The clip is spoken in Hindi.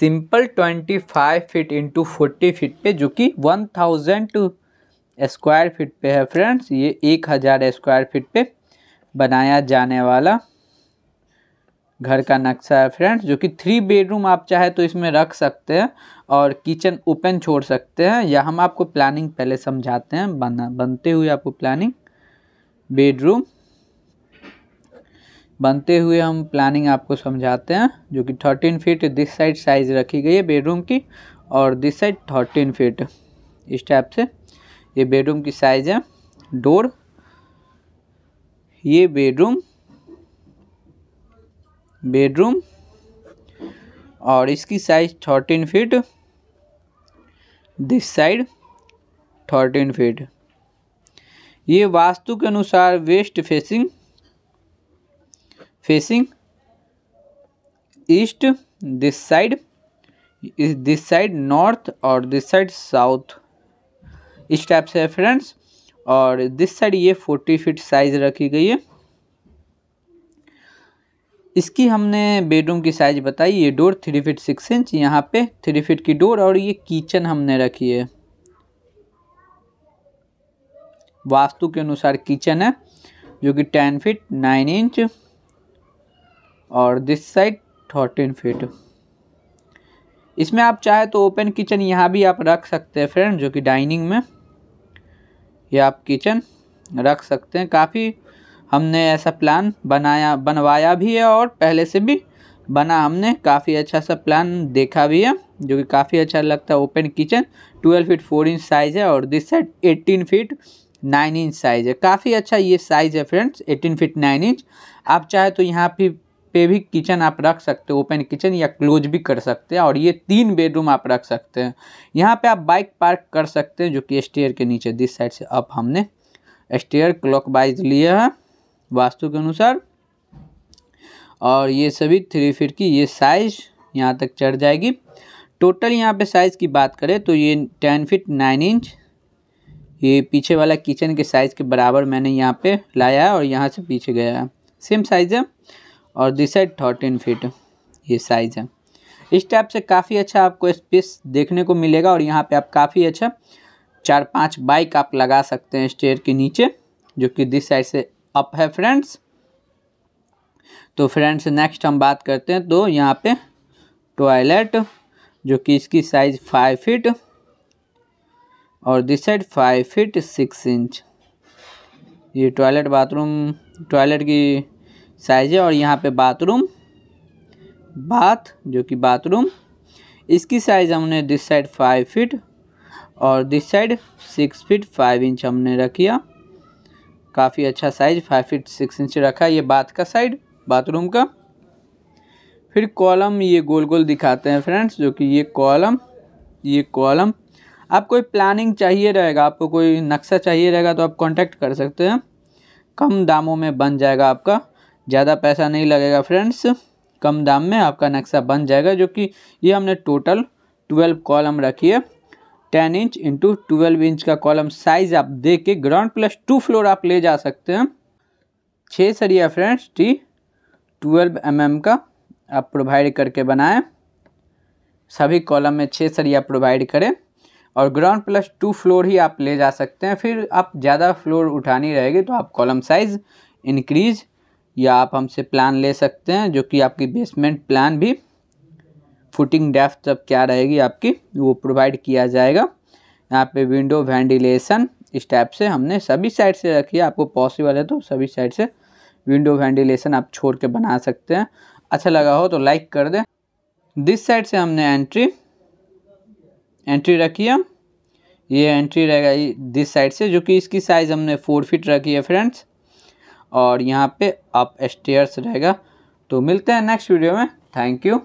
simple twenty five feet into forty feet पे जो कि वन थाउजेंड स्क्वायर फीट पे है फ्रेंड्स ये एक हज़ार स्क्वायर फीट पे बनाया जाने वाला घर का नक्शा है फ्रेंड्स जो कि थ्री बेडरूम आप चाहे तो इसमें रख सकते हैं और किचन ओपन छोड़ सकते हैं या हम आपको प्लानिंग पहले समझाते हैं बना बनते हुए आपको प्लानिंग बेडरूम बनते हुए हम प्लानिंग आपको समझाते हैं जो कि thirteen feet this side size रखी गई है बेडरूम की और दिस साइड थर्टीन फीट इस टाइप से ये बेडरूम की साइज़ है डोर ये बेडरूम बेडरूम और इसकी size thirteen feet this side thirteen feet ये वास्तु के अनुसार west facing facing east this side this side north और दिस साइड साउथ इस टाइप से है फ्रेंड्स और दिस साइड ये फोर्टी फिट साइज रखी गई है इसकी हमने बेडरूम की साइज बताई ये door three feet six inch यहाँ पे थ्री फिट की डोर और ये किचन हमने रखी है वास्तु के अनुसार किचन है जो कि टेन फिट नाइन इंच और दिस साइड थर्टीन फीट इसमें आप चाहे तो ओपन किचन यहाँ भी आप रख सकते हैं फ्रेंड जो कि डाइनिंग में या आप किचन रख सकते हैं काफ़ी हमने ऐसा प्लान बनाया बनवाया भी है और पहले से भी बना हमने काफ़ी अच्छा सा प्लान देखा भी है जो कि काफ़ी अच्छा लगता है open kitchen twelve feet four inch size है और this side eighteen feet nine inch size है काफ़ी अच्छा ये साइज़ है friends eighteen feet nine inch आप चाहे तो यहाँ पे पे भी किचन आप रख सकते हो ओपन किचन या क्लोज भी कर सकते हैं और ये तीन बेडरूम आप रख सकते हैं यहाँ पे आप बाइक पार्क कर सकते हैं जो कि स्टेयर के नीचे दिस साइड से अब हमने स्टेयर क्लॉक वाइज लिया है वास्तु के अनुसार और ये सभी थ्री फिट की ये साइज यहाँ तक चढ़ जाएगी टोटल यहाँ पे साइज़ की बात करें तो ये टेन फिट नाइन इंच ये पीछे वाला किचन के साइज़ के बराबर मैंने यहाँ पे लाया है और यहाँ से पीछे गया है सेम साइज़ है और दिस साइड थर्टीन फीट ये साइज़ है इस टाइप से काफ़ी अच्छा आपको स्पेस देखने को मिलेगा और यहाँ पे आप काफ़ी अच्छा चार पांच बाइक आप लगा सकते हैं स्टेयर के नीचे जो कि दिस साइड से अप है फ्रेंड्स तो फ्रेंड्स नेक्स्ट हम बात करते हैं तो यहाँ पे टॉयलेट जो कि इसकी साइज़ फाइव फिट और this side five feet six inch ये टॉयलेट बाथरूम टॉयलेट की साइज है और यहाँ पे बाथरूम बाथ जो कि बाथरूम इसकी साइज़ हमने दिस साइड फाइव फिट और this side six feet five inch हमने रखिया काफ़ी अच्छा size five feet six inch रखा ये बाथ का साइड बाथरूम का फिर कॉलम ये गोल गोल दिखाते हैं फ्रेंड्स जो कि ये कॉलम ये कॉलम आप कोई प्लानिंग चाहिए रहेगा आपको कोई नक्शा चाहिए रहेगा तो आप कांटेक्ट कर सकते हैं कम दामों में बन जाएगा आपका ज़्यादा पैसा नहीं लगेगा फ्रेंड्स कम दाम में आपका नक्शा बन जाएगा जो कि ये हमने टोटल ट्वेल्व कॉलम रखी है ten inch into twelve inch का कॉलम साइज आप देख के ग्राउंड प्लस टू फ्लोर आप ले जा सकते हैं छः सरिया फ्रेंड्स टी ट्वेल्व एम का आप प्रोवाइड करके बनाएं सभी कॉलम में छः सरिया प्रोवाइड करें और ग्राउंड प्लस टू फ्लोर ही आप ले जा सकते हैं फिर आप ज़्यादा फ्लोर उठानी रहेगी तो आप कॉलम साइज़ इंक्रीज़ या आप हमसे प्लान ले सकते हैं जो कि आपकी बेसमेंट प्लान भी फुटिंग डेफ्थ अब क्या रहेगी आपकी वो प्रोवाइड किया जाएगा यहाँ पे विंडो वेंटिलेशन इस टाइप से हमने सभी साइड से रखी है आपको पॉसिबल है तो सभी साइड से विंडो वेंटिलेशन आप छोड़ के बना सकते हैं अच्छा लगा हो तो लाइक कर दें दिस साइड से हमने एंट्री एंट्री रखी है ये एंट्री रहेगा दिस साइड से जो कि इसकी साइज़ हमने फोर फिट रखी है फ्रेंड्स और यहाँ पे अप स्टेयर्स रहेगा तो मिलते हैं नेक्स्ट वीडियो में थैंक यू